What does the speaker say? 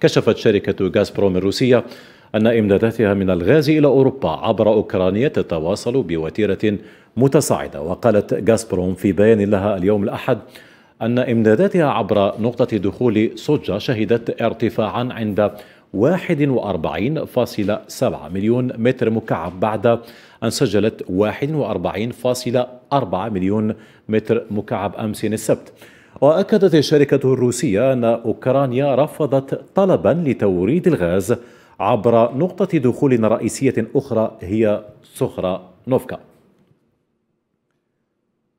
كشفت شركة غازبروم الروسية أن إمداداتها من الغاز إلى أوروبا عبر أوكرانيا تتواصل بوتيرة متصاعدة وقالت غازبروم في بيان لها اليوم الأحد أن إمداداتها عبر نقطة دخول سوجا شهدت ارتفاعا عند 41.7 مليون متر مكعب بعد أن سجلت 41.4 مليون متر مكعب أمس السبت وأكدت الشركة الروسية أن أوكرانيا رفضت طلبا لتوريد الغاز عبر نقطة دخول رئيسية أخرى هي صخرة نوفكا